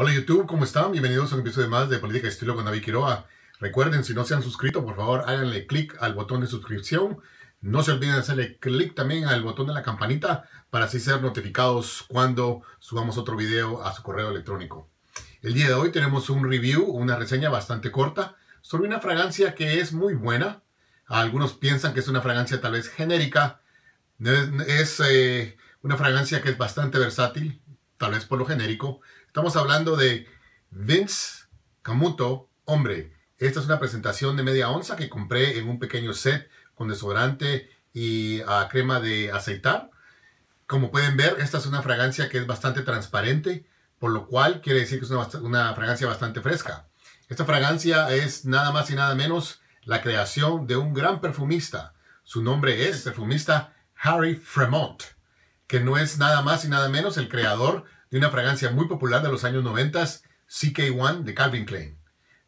Hola YouTube, ¿cómo están? Bienvenidos a un episodio más de Política de Estilo con David Quiroga. Recuerden, si no se han suscrito, por favor háganle clic al botón de suscripción. No se olviden de hacerle clic también al botón de la campanita para así ser notificados cuando subamos otro video a su correo electrónico. El día de hoy tenemos un review, una reseña bastante corta sobre una fragancia que es muy buena. Algunos piensan que es una fragancia tal vez genérica. Es, eh, una fragancia que es bastante versátil, tal vez por lo genérico. Estamos hablando de Vince Camuto, hombre. Esta es una presentación de media onza que compré en un pequeño set con desodorante y a ah, crema de aceitar. Como pueden ver, esta es una fragancia que es bastante transparente, por lo cual quiere decir que es una, una fragancia bastante fresca. Esta fragancia es nada más y nada menos la creación de un gran perfumista. Su nombre es el perfumista Harry Fremont que no es nada más y nada menos el creador de una fragancia muy popular de los años 90, CK1 de Calvin Klein.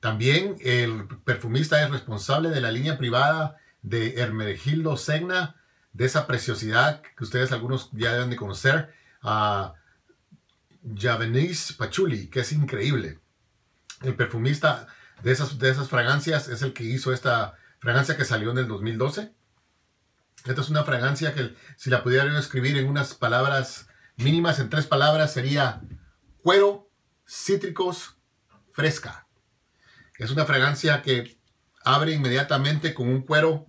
También el perfumista es responsable de la línea privada de Hermenegildo Segna, de esa preciosidad que ustedes algunos ya deben de conocer, a Javanese Pachuli, que es increíble. El perfumista de esas, de esas fragancias es el que hizo esta fragancia que salió en el 2012. Esta es una fragancia que si la pudiera yo escribir en unas palabras mínimas, en tres palabras, sería cuero, cítricos, fresca. Es una fragancia que abre inmediatamente con un cuero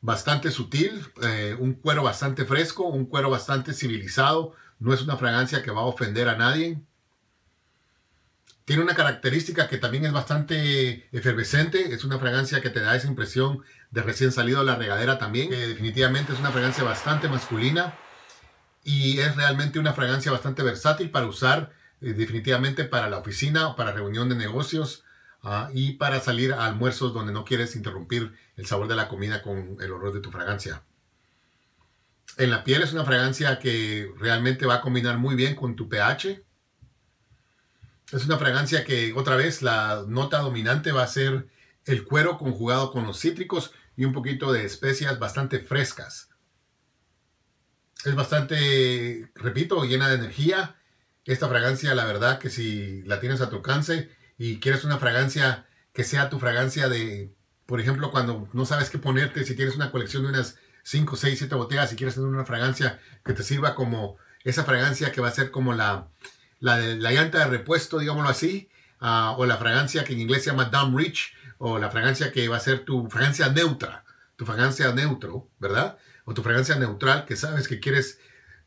bastante sutil, eh, un cuero bastante fresco, un cuero bastante civilizado. No es una fragancia que va a ofender a nadie tiene una característica que también es bastante efervescente, es una fragancia que te da esa impresión de recién salido de la regadera también, definitivamente es una fragancia bastante masculina y es realmente una fragancia bastante versátil para usar eh, definitivamente para la oficina para reunión de negocios ah, y para salir a almuerzos donde no quieres interrumpir el sabor de la comida con el olor de tu fragancia. En la piel es una fragancia que realmente va a combinar muy bien con tu pH es una fragancia que otra vez la nota dominante va a ser el cuero conjugado con los cítricos y un poquito de especias bastante frescas. Es bastante, repito, llena de energía. Esta fragancia, la verdad que si la tienes a tu alcance y quieres una fragancia que sea tu fragancia de, por ejemplo, cuando no sabes qué ponerte, si tienes una colección de unas 5, 6, 7 botellas y quieres tener una fragancia que te sirva como esa fragancia que va a ser como la, la, llanta de repuesto, digámoslo así, ah, o la fragancia que en inglés se llama Dumb Rich, o la fragancia que va a ser tu fragancia neutra, tu fragancia neutro, ¿verdad? O tu fragancia neutral que sabes que quieres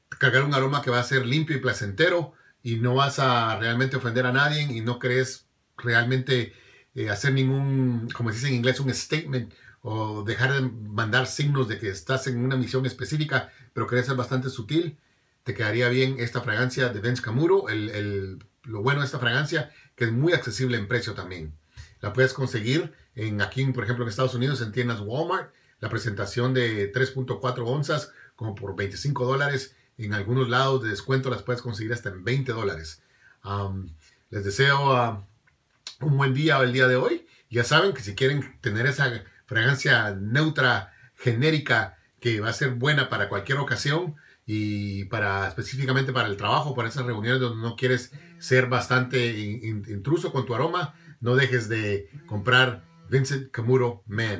cargar un aroma que va a ser limpio y placentero y no vas a realmente ofender a nadie y no crees realmente eh, hacer ningún, como se dice en inglés, un statement o dejar de mandar signos de que estás en una misión específica, pero querés ser bastante sutil te quedaría bien esta fragancia de Ben Camuro. El, lo bueno de esta fragancia, que es muy accesible en precio también. La puedes conseguir en, aquí, por ejemplo, en Estados Unidos, en tiendas Walmart. La presentación de 3.4 onzas, como por 25 dólares. En algunos lados de descuento las puedes conseguir hasta en 20 dólares. les deseo ah, un buen día el día de hoy. Ya saben que si quieren tener esa fragancia neutra, genérica, que va a ser buena para cualquier ocasión, y para específicamente para el trabajo, para esas reuniones donde no quieres ser bastante intruso con tu aroma, no dejes de comprar Vincent Camuro Men.